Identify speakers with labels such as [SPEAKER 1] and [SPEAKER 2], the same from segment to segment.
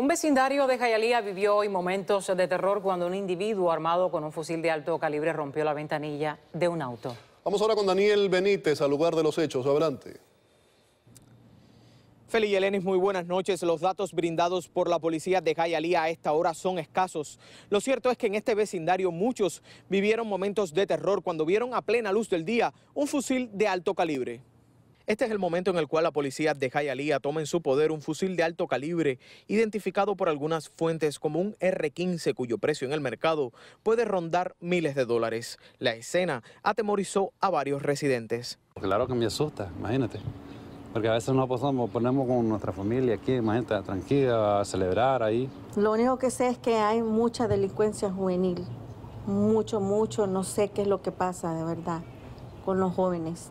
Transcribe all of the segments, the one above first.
[SPEAKER 1] Un vecindario de Jayalía vivió hoy momentos de terror cuando un individuo armado con un fusil de alto calibre rompió la ventanilla de un auto.
[SPEAKER 2] Vamos ahora con Daniel Benítez al lugar de los hechos. Adelante.
[SPEAKER 1] Feli y Elenis, muy buenas noches. Los datos brindados por la policía de Jayalía a esta hora son escasos. Lo cierto es que en este vecindario muchos vivieron momentos de terror cuando vieron a plena luz del día un fusil de alto calibre. Este es el momento en el cual la policía de Jayalía toma en su poder un fusil de alto calibre, identificado por algunas fuentes como un R-15, cuyo precio en el mercado puede rondar miles de dólares. La escena atemorizó a varios residentes.
[SPEAKER 2] Claro que me asusta, imagínate. Porque a veces nos pasamos, ponemos con nuestra familia aquí, imagínate, tranquila, a celebrar ahí. Lo único que sé es que hay mucha delincuencia juvenil. Mucho, mucho. No sé qué es lo que pasa, de verdad, con los jóvenes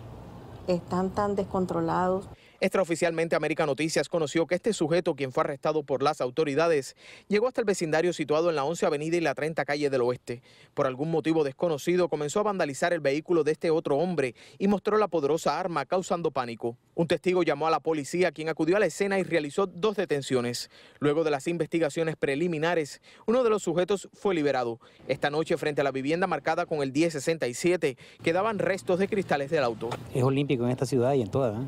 [SPEAKER 2] están tan descontrolados.
[SPEAKER 1] Extraoficialmente, América Noticias conoció que este sujeto, quien fue arrestado por las autoridades, llegó hasta el vecindario situado en la 11 Avenida y la 30 Calle del Oeste. Por algún motivo desconocido, comenzó a vandalizar el vehículo de este otro hombre y mostró la poderosa arma, causando pánico. Un testigo llamó a la policía, quien acudió a la escena y realizó dos detenciones. Luego de las investigaciones preliminares, uno de los sujetos fue liberado. Esta noche, frente a la vivienda marcada con el 1067, quedaban restos de cristales del auto. Es olímpico en esta ciudad y en todas. ¿eh?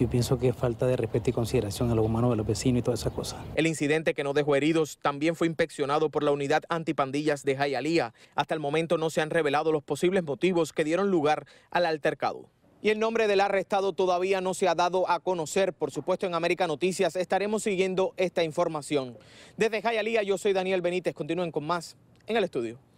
[SPEAKER 1] yo pienso que es falta de respeto y consideración a los humanos, de los vecinos y todas esas cosas. El incidente que no dejó heridos también fue inspeccionado por la unidad antipandillas de Jayalía. Hasta el momento no se han revelado los posibles motivos que dieron lugar al altercado. Y el nombre del arrestado todavía no se ha dado a conocer. Por supuesto, en América Noticias estaremos siguiendo esta información. Desde Jayalía, yo soy Daniel Benítez. Continúen con más en el estudio.